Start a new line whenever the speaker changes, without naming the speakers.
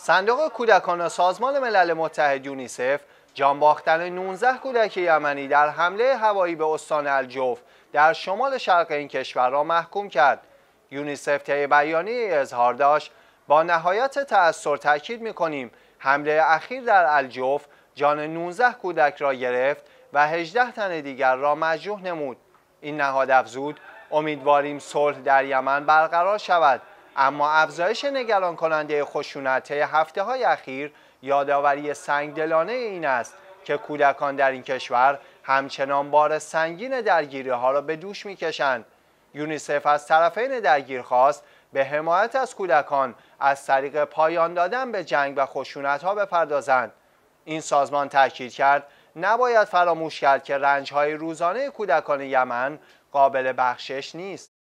صندوق کودکان سازمان ملل متحد یونیسف جان باختن 19 کودک یمنی در حمله هوایی به استان الجوف در شمال شرق این کشور را محکوم کرد. یونیسف طی بیانیه اظهار داشت با نهایت تأثیر تاکید می‌کنیم حمله اخیر در الجوف جان 19 کودک را گرفت و 18 تن دیگر را مجروح نمود. این نهاد افزود امیدواریم صلح در یمن برقرار شود اما افزایش نگران کننده خشونت هفته های اخیر یادآوری سنگدلانه این است که کودکان در این کشور همچنان بار سنگین درگیری ها را به دوش کشند. یونیسف از طرفین درگیر خواست به حمایت از کودکان از طریق پایان دادن به جنگ و خشونت ها بپردازند این سازمان تاکید کرد نباید فراموش کرد که رنج های روزانه کودکان یمن قابل بخشش
نیست